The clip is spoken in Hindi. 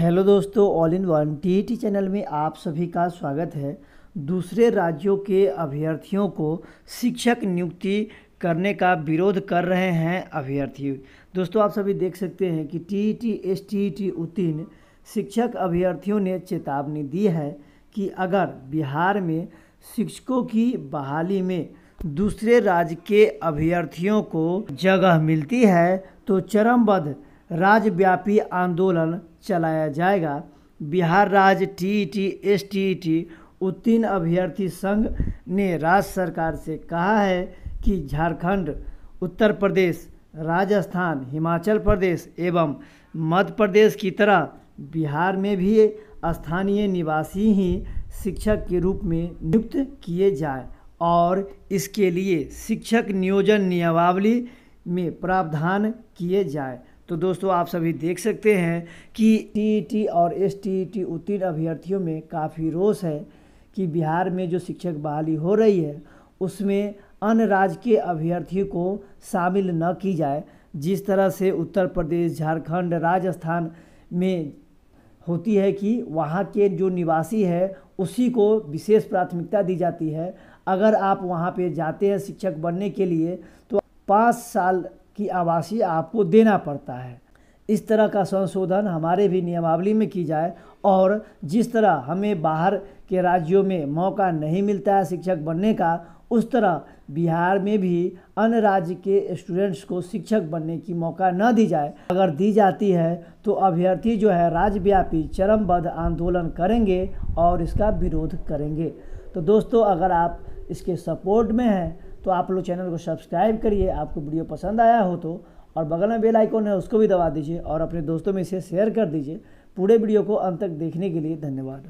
हेलो दोस्तों all in one T channel में आप सभी का स्वागत है दूसरे राज्यों के अभ्यर्थियों को शिक्षक नियुक्ति करने का विरोध कर रहे हैं अभ्यर्थी दोस्तों आप सभी देख सकते हैं कि T T S T T उत्तीर्ण शिक्षक अभ्यर्थियों ने चेतावनी दी है कि अगर बिहार में शिक्षकों की बहाली में दूसरे राज्य के अभ्यर्थियों को जगह मिलती है तो चरमबद्ध राज्यव्यापी आंदोलन चलाया जाएगा बिहार राज्य T T S T T उत्तीर्ण अभ्यर्थी संघ ने राज्य सरकार से कहा है कि झारखंड उत्तर प्रदेश राजस्थान हिमाचल प्रदेश एवं मध्य प्रदेश की तरह बिहार में भी स्थानीय निवासी ही शिक्षक के रूप में नियुक्त किए जाए और इसके लिए शिक्षक नियोजन नियमावली में प्रावधान किए जाए तो दोस्तों आप सभी देख सकते हैं कि टी और एस टी उत्तीर्ण अभ्यर्थियों में काफ़ी रोष है कि बिहार में जो शिक्षक बहाली हो रही है उसमें अन्य राज्य के अभ्यर्थियों को शामिल न की जाए जिस तरह से उत्तर प्रदेश झारखंड राजस्थान में होती है कि वहाँ के जो निवासी है उसी को विशेष प्राथमिकता दी जाती है अगर आप वहाँ पे जाते हैं शिक्षक बनने के लिए तो पाँच साल की आवासीय आपको देना पड़ता है इस तरह का संशोधन हमारे भी नियमावली में की जाए और जिस तरह हमें बाहर के राज्यों में मौका नहीं मिलता है शिक्षक बनने का उस तरह बिहार में भी अन्य राज्य के स्टूडेंट्स को शिक्षक बनने की मौका न दी जाए अगर दी जाती है तो अभ्यर्थी जो है राज्यव्यापी चरमबद्ध आंदोलन करेंगे और इसका विरोध करेंगे तो दोस्तों अगर आप इसके सपोर्ट में हैं तो आप लोग चैनल को सब्सक्राइब करिए आपको वीडियो पसंद आया हो तो और बगल में बेल आइकॉन है उसको भी दबा दीजिए और अपने दोस्तों में इसे शेयर कर दीजिए पूरे वीडियो को अंत तक देखने के लिए धन्यवाद